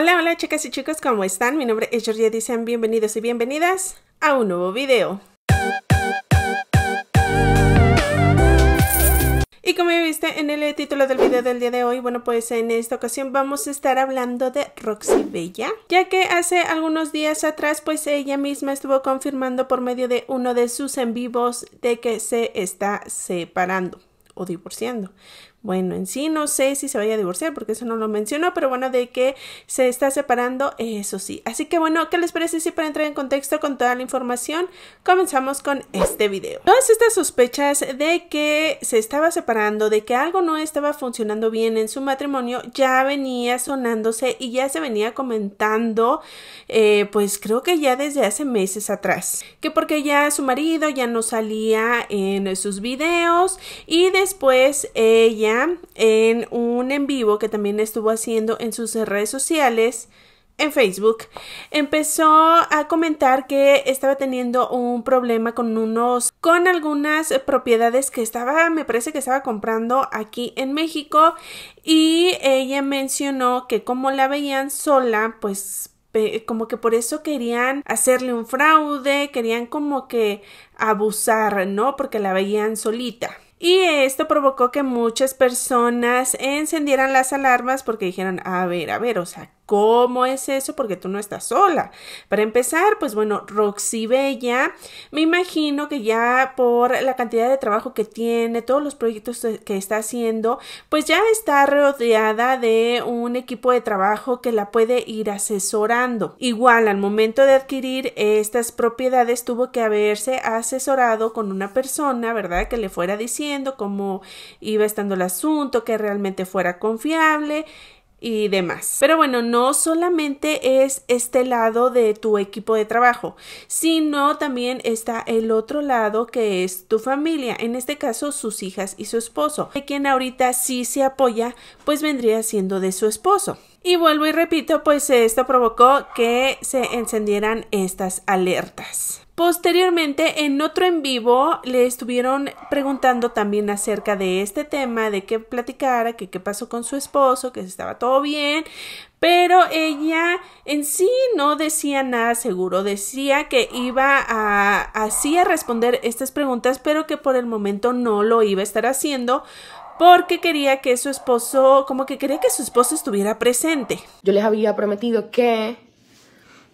Hola, hola chicas y chicos, ¿cómo están? Mi nombre es Georgia y sean bienvenidos y bienvenidas a un nuevo video. Y como ya viste en el título del video del día de hoy, bueno pues en esta ocasión vamos a estar hablando de Roxy Bella, ya que hace algunos días atrás pues ella misma estuvo confirmando por medio de uno de sus en vivos de que se está separando o divorciando. Bueno, en sí no sé si se vaya a divorciar porque eso no lo mencionó, pero bueno, de que se está separando, eso sí. Así que bueno, ¿qué les parece si para entrar en contexto con toda la información comenzamos con este video? Todas estas sospechas de que se estaba separando, de que algo no estaba funcionando bien en su matrimonio, ya venía sonándose y ya se venía comentando, eh, pues creo que ya desde hace meses atrás, que porque ya su marido ya no salía en sus videos y después ella en un en vivo que también estuvo haciendo en sus redes sociales, en Facebook, empezó a comentar que estaba teniendo un problema con unos, con algunas propiedades que estaba, me parece que estaba comprando aquí en México y ella mencionó que como la veían sola, pues como que por eso querían hacerle un fraude, querían como que abusar, ¿no? Porque la veían solita. Y esto provocó que muchas personas encendieran las alarmas porque dijeron, a ver, a ver, o sea, ¿Cómo es eso? Porque tú no estás sola. Para empezar, pues bueno, Roxy Bella, me imagino que ya por la cantidad de trabajo que tiene, todos los proyectos que está haciendo, pues ya está rodeada de un equipo de trabajo que la puede ir asesorando. Igual, al momento de adquirir estas propiedades, tuvo que haberse asesorado con una persona, ¿verdad? Que le fuera diciendo cómo iba estando el asunto, que realmente fuera confiable y demás. Pero bueno, no solamente es este lado de tu equipo de trabajo, sino también está el otro lado que es tu familia, en este caso sus hijas y su esposo, de quien ahorita sí se apoya, pues vendría siendo de su esposo. Y vuelvo y repito, pues esto provocó que se encendieran estas alertas. Posteriormente, en otro en vivo, le estuvieron preguntando también acerca de este tema, de qué platicara, que qué pasó con su esposo, que estaba todo bien, pero ella en sí no decía nada seguro, decía que iba a, así a responder estas preguntas, pero que por el momento no lo iba a estar haciendo porque quería que su esposo, como que quería que su esposo estuviera presente. Yo les había prometido que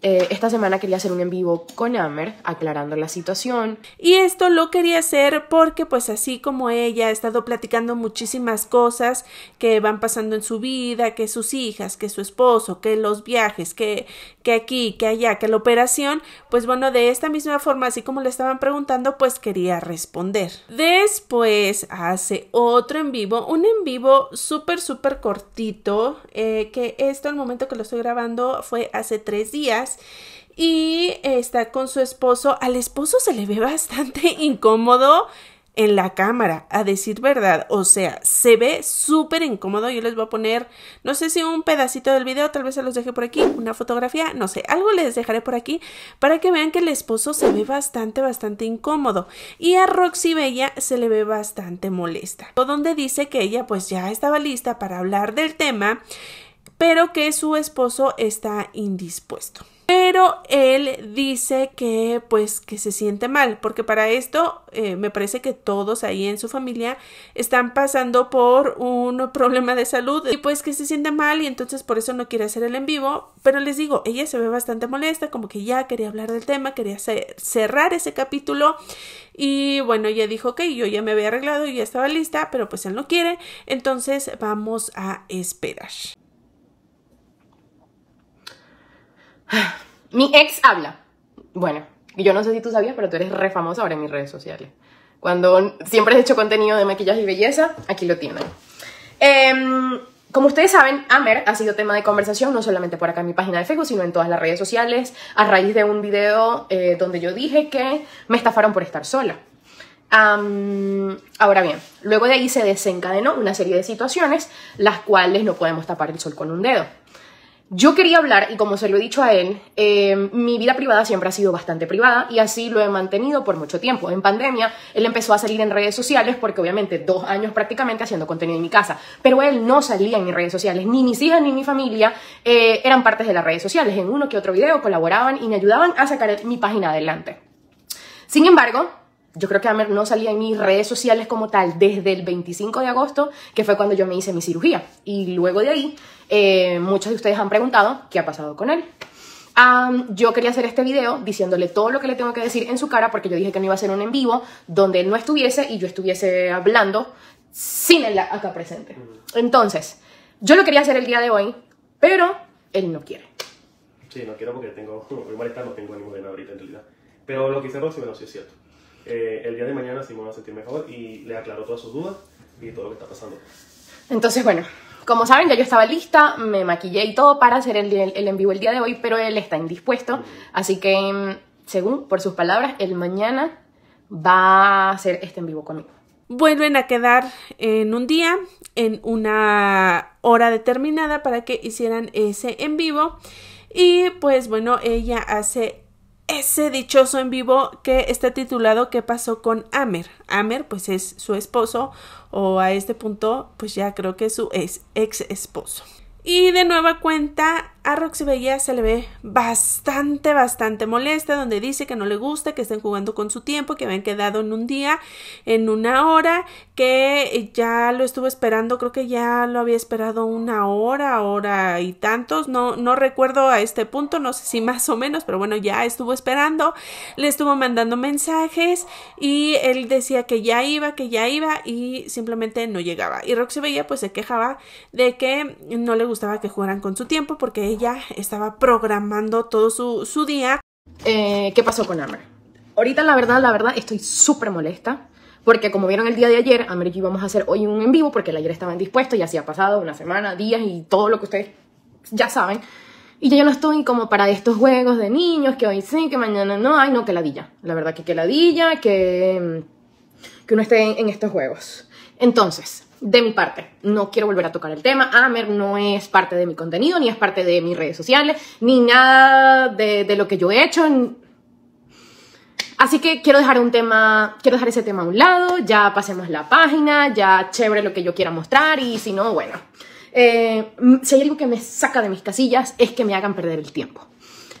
eh, esta semana quería hacer un en vivo con Amber aclarando la situación. Y esto lo quería hacer porque pues así como ella ha estado platicando muchísimas cosas que van pasando en su vida, que sus hijas, que su esposo, que los viajes, que, que aquí, que allá, que la operación, pues bueno, de esta misma forma, así como le estaban preguntando, pues quería responder. Después hace otro en vivo, un en vivo súper, súper cortito, eh, que esto al momento que lo estoy grabando fue hace tres días y está con su esposo. Al esposo se le ve bastante incómodo en la cámara, a decir verdad. O sea, se ve súper incómodo. Yo les voy a poner, no sé si un pedacito del video, tal vez se los deje por aquí, una fotografía, no sé, algo les dejaré por aquí para que vean que el esposo se ve bastante, bastante incómodo. Y a Roxy Bella se le ve bastante molesta. Donde dice que ella pues ya estaba lista para hablar del tema, pero que su esposo está indispuesto. Pero él dice que pues que se siente mal, porque para esto eh, me parece que todos ahí en su familia están pasando por un problema de salud y pues que se siente mal y entonces por eso no quiere hacer el en vivo, pero les digo, ella se ve bastante molesta, como que ya quería hablar del tema, quería cerrar ese capítulo y bueno, ella dijo, que yo ya me había arreglado y ya estaba lista, pero pues él no quiere, entonces vamos a esperar. Mi ex habla. Bueno, yo no sé si tú sabías, pero tú eres re ahora en mis redes sociales. Cuando siempre has hecho contenido de maquillaje y belleza, aquí lo tienen. Em, como ustedes saben, Amer ha sido tema de conversación no solamente por acá en mi página de Facebook, sino en todas las redes sociales, a raíz de un video eh, donde yo dije que me estafaron por estar sola. ahora bien, luego de ahí se desencadenó una serie de situaciones las cuales no podemos tapar el sol con un dedo. Yo quería hablar, y como se lo he dicho a él, eh, mi vida privada siempre ha sido bastante privada y así lo he mantenido por mucho tiempo. En pandemia, él empezó a salir en redes sociales porque obviamente dos años prácticamente haciendo contenido en mi casa, pero él no salía en mis redes sociales, ni mis hijas ni mi familia eh, eran partes de las redes sociales. En uno que otro video colaboraban y me ayudaban a sacar mi página adelante. Sin embargo, yo creo que Amer no salía en mis redes sociales como tal desde el 25 de agosto, que fue cuando yo me hice mi cirugía. Y luego de ahí, eh, muchos de ustedes han preguntado qué ha pasado con él. yo quería hacer este video diciéndole todo lo que le tengo que decir en su cara, porque yo dije que no iba a ser un en vivo donde él no estuviese y yo estuviese hablando sin él acá presente. Entonces, yo lo quería hacer el día de hoy, pero él no quiere. Sí, no quiero porque tengo, malestar, no tengo ánimo de nada ahorita en realidad. Pero lo que hice Rosy no sí es cierto. Eh, el día de mañana sí me va a sentir mejor y le aclaró todas sus dudas y todo lo que está pasando. Entonces, bueno, como saben, ya yo estaba lista, me maquillé y todo para hacer el, en vivo el día de hoy, pero él está indispuesto, así que, mm, según por sus palabras, el mañana va a hacer este en vivo conmigo. Vuelven a quedar en un día, en una hora determinada para que hicieran ese en vivo. Y pues bueno, ella hace ese dichoso en vivo que está titulado ¿Qué pasó con Amer? Amer pues es su esposo o a este punto pues ya creo que su ex, ex esposo. Y de nueva cuenta a Roxy Bella se le ve bastante, bastante molesta, donde dice que no le gusta, que estén jugando con su tiempo, que habían quedado en un día, en una hora, que ya lo estuvo esperando, creo que ya lo había esperado una hora, hora y tantos, no, no recuerdo a este punto, no sé si más o menos, pero bueno, ya estuvo esperando, le estuvo mandando mensajes y él decía que ya iba, que ya iba y simplemente no llegaba. Y Roxy Bella pues se quejaba de que no le gustaba que jugaran con su tiempo porque estaba programando todo su, día. Eh, ¿Qué pasó con Amber? Ahorita la verdad, la verdad, estoy súper molesta. Porque como vieron el día de ayer, Amber y yo íbamos a hacer hoy un en vivo porque el ayer estaban dispuestos y así ha pasado una semana, días y todo lo que ustedes ya saben. Y yo no estoy como para estos juegos de niños que hoy sí, que mañana no. Ay, no, que ladilla. La verdad que que ladilla, que, mm, que uno esté en estos juegos. Entonces, de mi parte. No quiero volver a tocar el tema. Amer no es parte de mi contenido, ni es parte de mis redes sociales, ni nada de, lo que yo he hecho. Así que quiero dejar un tema, quiero dejar ese tema a un lado, ya pasemos la página, ya chévere lo que yo quiera mostrar y si no, bueno. Eh, si hay algo que me saca de mis casillas es que me hagan perder el tiempo.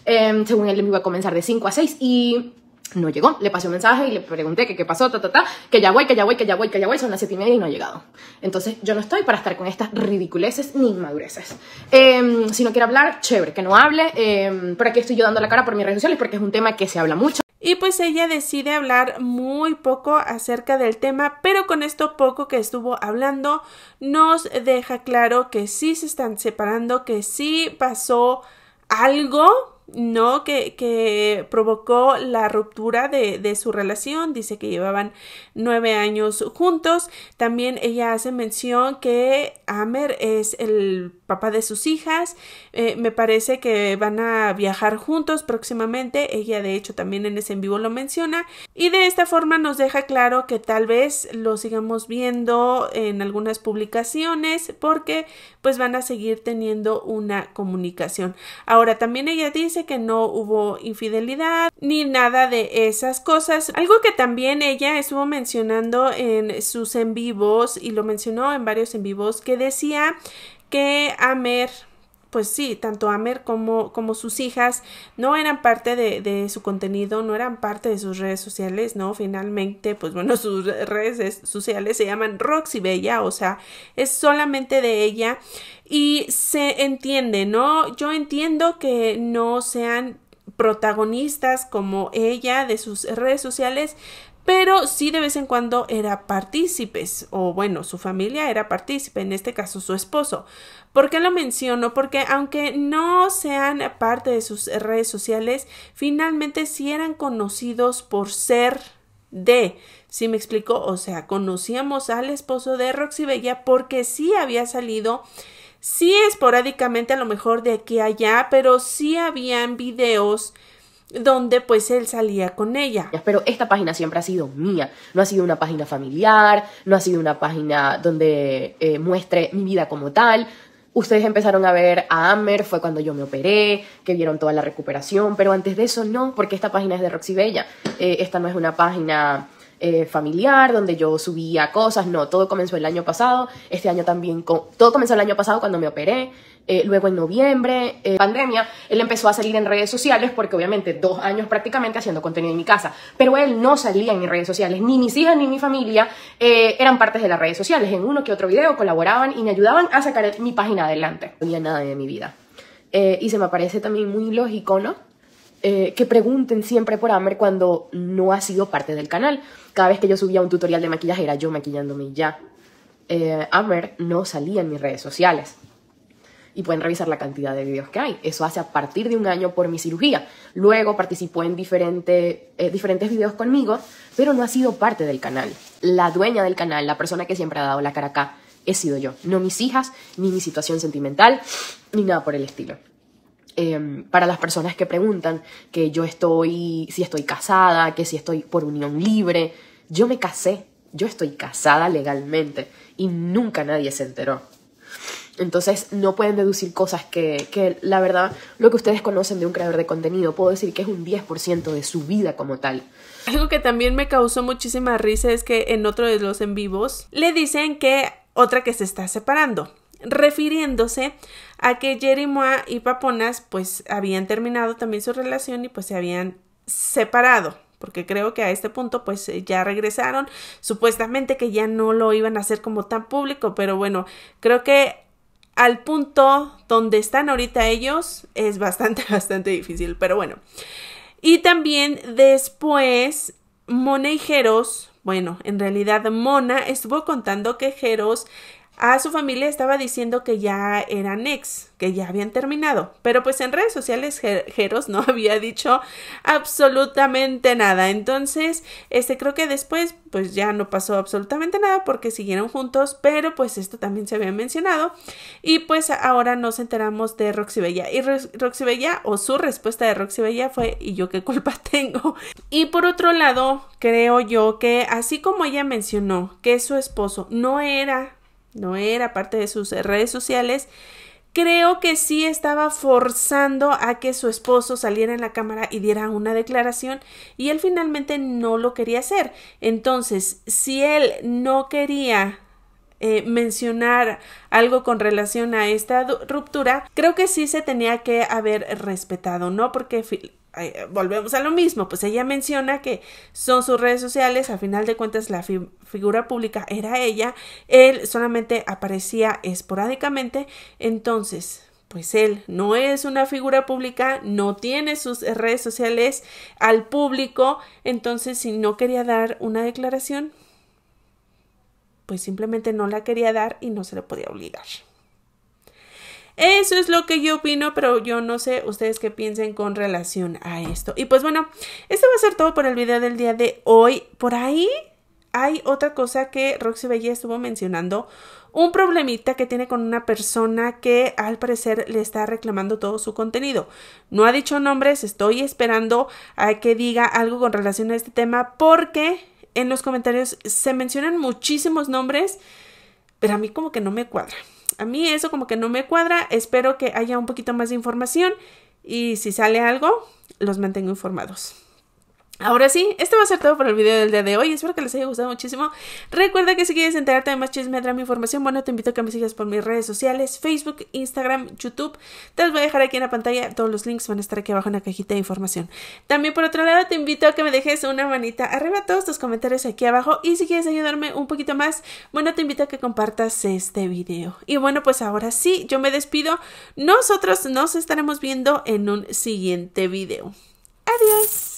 Eh, según él, me iba a comenzar de 5 a 6 y no llegó, le pasé un mensaje y le pregunté que qué pasó, ta, ta, ta, que ya voy, que ya voy, que ya voy, que ya voy, son las siete y media y no ha llegado. Entonces, yo no estoy para estar con estas ridiculeces ni inmadureces. Em, si no quiere hablar, chévere, que no hable. Em, por aquí estoy yo dando la cara por mis redes sociales porque es un tema que se habla mucho. Y pues ella decide hablar muy poco acerca del tema, pero con esto poco que estuvo hablando nos deja claro que sí se están separando, que sí pasó algo ¿no? Que, que, provocó la ruptura de, de, su relación. Dice que llevaban nueve años juntos. También ella hace mención que Amer es el papá de sus hijas. Eh, me parece que van a viajar juntos próximamente. Ella de hecho también en ese en vivo lo menciona. Y de esta forma nos deja claro que tal vez lo sigamos viendo en algunas publicaciones porque pues van a seguir teniendo una comunicación. Ahora también ella dice que no hubo infidelidad ni nada de esas cosas. Algo que también ella estuvo mencionando en sus en vivos y lo mencionó en varios en vivos que decía que Amer pues sí, tanto Amer como, como sus hijas no eran parte de, de, su contenido, no eran parte de sus redes sociales, ¿no? Finalmente, pues bueno, sus redes sociales se llaman Roxy Bella, o sea, es solamente de ella y se entiende, ¿no? Yo entiendo que no sean protagonistas como ella de sus redes sociales, pero sí de vez en cuando era partícipes, o bueno, su familia era partícipe, en este caso su esposo. ¿Por qué lo menciono? Porque aunque no sean parte de sus redes sociales, finalmente sí eran conocidos por ser de, si me explico, o sea, conocíamos al esposo de Roxy Bella porque sí había salido sí esporádicamente a lo mejor de aquí a allá, pero sí habían videos donde pues él salía con ella. Pero esta página siempre ha sido mía, no ha sido una página familiar, no ha sido una página donde eh, muestre mi vida como tal. Ustedes empezaron a ver a Amber, fue cuando yo me operé, que vieron toda la recuperación, pero antes de eso no, porque esta página es de Roxy Bella. Eh, esta no es una página eh, familiar, donde yo subía cosas, no, todo comenzó el año pasado, este año también, todo comenzó el año pasado cuando me operé, eh, luego en noviembre, eh, pandemia, él empezó a salir en redes sociales porque obviamente dos años prácticamente haciendo contenido en mi casa, pero él no salía en mis redes sociales, ni mis hijas ni mi familia eh, eran partes de las redes sociales, en uno que otro video colaboraban y me ayudaban a sacar mi página adelante. No había nada de mi vida. y se me parece también muy lógico, ¿no? que pregunten siempre por Amber cuando no ha sido parte del canal. Cada vez que yo subía un tutorial de maquillaje era yo maquillándome ya. Eh, no salía en mis redes sociales y pueden revisar la cantidad de videos que hay. Eso hace a partir de un año por mi cirugía. Luego participó en eh, diferentes videos conmigo, pero no ha sido parte del canal. La dueña del canal, la persona que siempre ha dado la cara acá, he sido yo. No mis hijas, ni mi situación sentimental, ni nada por el estilo. Em, para las personas que preguntan que yo estoy, si estoy casada, que si estoy por unión libre, yo me casé, yo estoy casada legalmente y nunca nadie se enteró. Entonces no pueden deducir cosas que, la verdad, lo que ustedes conocen de un creador de contenido, puedo decir que es un 10% de su vida como tal. Algo que también me causó muchísima risa es que en otro de los en vivos le dicen que otra que se está separando, refiriéndose a que Moa y Paponas pues habían terminado también su relación y pues se habían separado porque creo que a este punto pues eh, ya regresaron, supuestamente que ya no lo iban a hacer como tan público, pero bueno, creo que al punto donde están ahorita ellos es bastante, bastante difícil, pero bueno. Y también después, Mona y Jeros, bueno, en realidad Mona estuvo contando que Jeros a su familia estaba diciendo que ya eran ex, que ya habían terminado. Pero pues en redes sociales Jeros no había dicho absolutamente nada. Entonces, este creo que después pues ya no pasó absolutamente nada porque siguieron juntos, pero pues esto también se había mencionado y pues ahora nos enteramos de Roxy Bella. Y Roxy Bella o su respuesta de Roxy Bella fue ¿y yo qué culpa tengo? Y por otro lado, creo yo que así como ella mencionó que su esposo no era no era parte de sus redes sociales, creo que sí estaba forzando a que su esposo saliera en la cámara y diera una declaración y él finalmente no lo quería hacer. Entonces, si él no quería eh, mencionar algo con relación a esta ruptura, creo que sí se tenía que haber respetado, ¿no? Porque eh, volvemos a lo mismo, pues ella menciona que son sus redes sociales, a final de cuentas la figura pública era ella, él solamente aparecía esporádicamente, entonces pues él no es una figura pública, no tiene sus redes sociales al público, entonces si no quería dar una declaración, pues simplemente no la quería dar y no se le podía obligar. Eso es lo que yo opino, pero yo no sé ustedes qué piensen con relación a esto. Y pues bueno, esto va a ser todo por el video del día de hoy. Por ahí hay otra cosa que Roxy Bella estuvo mencionando un problemita que tiene con una persona que al parecer le está reclamando todo su contenido. No ha dicho nombres, estoy esperando a que diga algo con relación a este tema porque en los comentarios se mencionan muchísimos nombres, pero a mí como que no me cuadra a mí eso como que no me cuadra. Espero que haya un poquito más de información y si sale algo, los mantengo informados. Ahora sí, esto va a ser todo por el video del día de hoy. Espero que les haya gustado muchísimo. Recuerda que si quieres enterarte de más chisme, mi información, bueno, te invito a que me sigas por mis redes sociales, Facebook, Instagram, YouTube. Te los voy a dejar aquí en la pantalla. Todos los links van a estar aquí abajo en la cajita de información. También por otro lado, te invito a que me dejes una manita arriba, todos tus comentarios aquí abajo. Y si quieres ayudarme un poquito más, bueno, te invito a que compartas este video. Y bueno, pues ahora sí, yo me despido. Nosotros nos estaremos viendo en un siguiente video. Adiós.